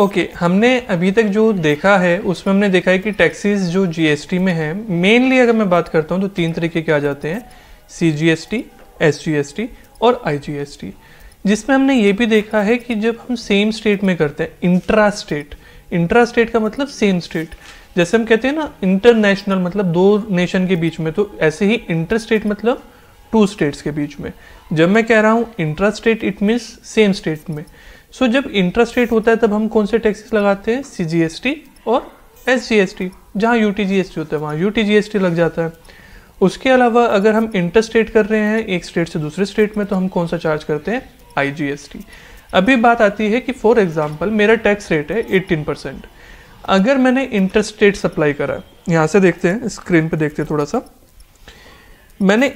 okay okay, हमने अभी तक जो देखा है उसमें हमने देखा है कि टैक्सेस जो जीएसटी में है मेनली अगर मैं बात करता हूँ तो तीन तरीके के आ जाते हैं C G S T S G S T और आई जी एस टी जिसमें हमने ये भी देखा है कि जब हम सेम स्टेट में करते हैं इंट्रा स्टेट इंट्रा स्टेट का मतलब सेम स्टेट जैसे हम कहते हैं ना इंटरनेशनल मतलब दो नेशन के बीच में तो ऐसे ही इंटर स्टेट मतलब टू स्टेट्स के बीच में जब मैं कह रहा हूँ intra state it means same state में सो so, जब इंटरेस्ट रेट होता है तब हम कौन से टैक्सेस लगाते हैं सी जी एस टी और एस जी एस टी जहाँ U T G S T होता है वहाँ U T G S T लग जाता है उसके अलावा अगर हम इंटरेस्ट रेट कर रहे हैं एक स्टेट से दूसरे स्टेट में तो हम कौन सा चार्ज करते हैं आई जी एस टी अभी बात आती है कि फॉर एग्जाम्पल मेरा टैक्स रेट है एट्टीन परसेंट अगर मैंने इंटरेस्ट रेट सप्लाई करा यहाँ से देखते हैं स्क्रीन पर देखते हैं थोड़ा सा मैंने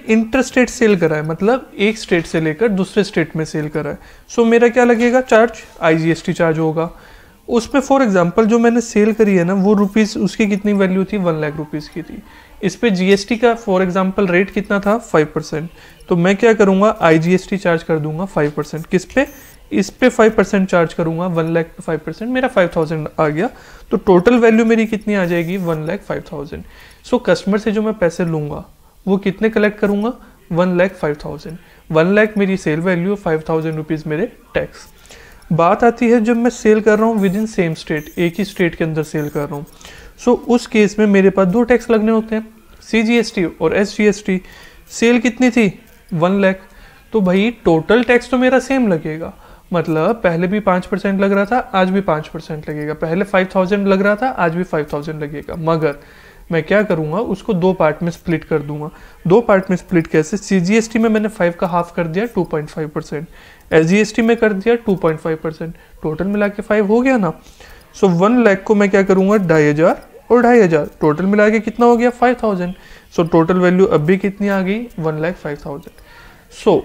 स्टेट सेल करा है मतलब एक स्टेट से लेकर दूसरे स्टेट में सेल करा है सो so, मेरा क्या लगेगा चार्ज आईजीएसटी चार्ज होगा उस पर फॉर एग्जाम्पल जो मैंने सेल करी है ना वो रुपीज़ उसकी कितनी वैल्यू थी वन लाख रुपीज़ की थी इस पर जी का फॉर एग्जाम्पल रेट कितना था फाइव परसेंट तो मैं क्या करूँगा आई चार्ज कर दूंगा फाइव परसेंट किस पे इस पे फाइव परसेंट चार्ज करूंगा वन लाख पे फाइव परसेंट मेरा फाइव थाउजेंड आ गया तो टोटल वैल्यू मेरी कितनी आ जाएगी one lakh five thousand so customer से जो मैं पैसे लूँगा वो कितने कलेक्ट करूंगा one lakh five thousand one lakh मेरी sale value five thousand rupees मेरे टैक्स बात आती है जब मैं सेल कर रहा हूँ विद इन सेम स्टेट एक ही स्टेट के अंदर सेल कर रहा हूँ सो so, उस केस में मेरे पास दो टैक्स लगने होते हैं सी जी एस टी और S G S T sale कितनी थी वन लैख तो भाई टोटल टैक्स तो मेरा सेम लगेगा मतलब पहले भी पाँच परसेंट लग रहा था आज भी पाँच परसेंट लगेगा पहले फाइव थाउजेंड लग रहा था आज भी फाइव थाउजेंड लगेगा मगर मैं क्या करूँगा उसको दो पार्ट में स्प्लिट कर दूंगा दो पार्ट में स्प्लिट कैसे सी में मैंने फाइव का हाफ कर दिया two point five percent S में कर दिया two point five percent total मिला के फाइव हो गया ना सो वन लैख को मैं क्या करूँगा ढाई हज़ार और ढाई हज़ार टोटल मिला के कितना हो गया five thousand so total value अब भी कितनी आ गई one lakh five thousand so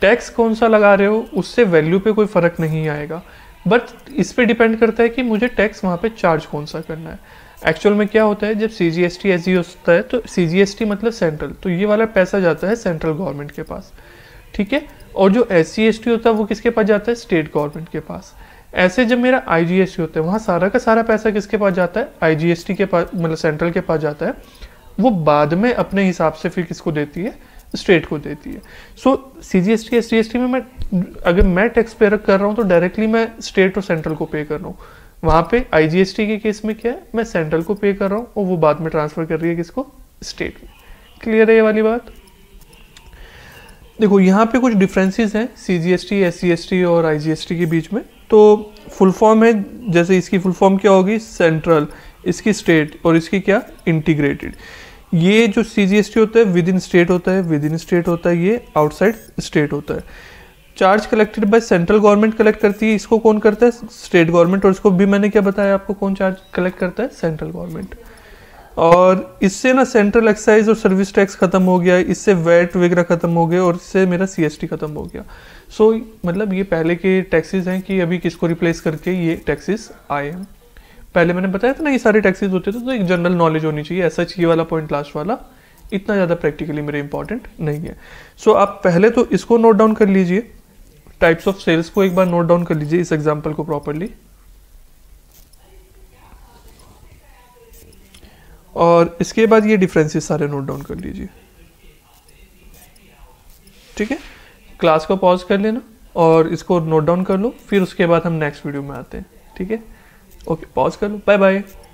tax कौन सा लगा रहे हो उससे वैल्यू पे कोई फ़र्क नहीं आएगा बट इस पर डिपेंड करता है कि मुझे टैक्स वहाँ पे चार्ज कौन सा करना है एक्चुअल में क्या होता है जब C G S T S G होता है तो सी जी एस टी मतलब सेंट्रल तो ये वाला पैसा जाता है सेंट्रल गवर्नमेंट के पास ठीक है और जो एस सी एस टी होता है वो किसके पास जाता है स्टेट गवर्नमेंट के पास ऐसे जब मेरा आई जी एस टी होता है वहाँ सारा का सारा पैसा किसके पास जाता है आई जी एस टी के पास मतलब सेंट्रल के पास जाता है वो बाद में अपने हिसाब से फिर किसको देती है स्टेट को देती है so C G S T S T S T में मैं अगर मैं टैक्स पे कर रहा हूँ तो डायरेक्टली मैं स्टेट और सेंट्रल को पे कर रहा हूँ वहाँ पे आईजीएसटी के केस में क्या है मैं सेंट्रल को पे कर रहा हूँ और वो बाद में ट्रांसफर कर रही है किसको स्टेट में क्लियर है ये वाली बात देखो यहाँ पे कुछ डिफरेंसेस हैं C G S T S C S T और आई जी एस टी के बीच में तो फुल फॉर्म है जैसे इसकी फुल फॉर्म क्या होगी सेंट्रल इसकी स्टेट और इसकी क्या इंटीग्रेटेड ये जो सी जी एस टी होता है विद इन स्टेट होता है विद इन स्टेट होता है ये आउटसाइड स्टेट होता है charge collected by central government collect करती है इसको कौन करता है स्टेट गवर्नमेंट और इसको भी मैंने क्या बताया आपको कौन चार्ज कलेक्ट करता है सेंट्रल गवर्नमेंट और इससे ना सेंट्रल एक्साइज और सर्विस टैक्स खत्म हो गया इससे वैट वगैरह खत्म हो गया और इससे मेरा सीएसटी खत्म हो गया सो so, मतलब ये पहले के टैक्सेस हैं कि अभी किसको रिप्लेस करके ये टैक्सेस आए हैं पहले मैंने बताया था ना ये सारे टैक्सेस होते थे तो एक जनरल नॉलेज होनी चाहिए ऐसा चाहिए वाला पॉइंट लास्ट वाला इतना ज़्यादा प्रैक्टिकली मेरे इंपॉर्टेंट नहीं है सो so, आप पहले तो इसको नोट डाउन कर लीजिए टाइप्स ऑफ सेल्स को एक बार नोट डाउन कर लीजिए इस एग्जाम्पल को प्रॉपरली और इसके बाद ये डिफरेंसेस सारे नोट डाउन कर लीजिए ठीक है क्लास को पॉज कर लेना और इसको नोट डाउन कर लो फिर उसके बाद हम नेक्स्ट वीडियो में आते हैं ठीक है ओके पॉज कर लो बाय बाय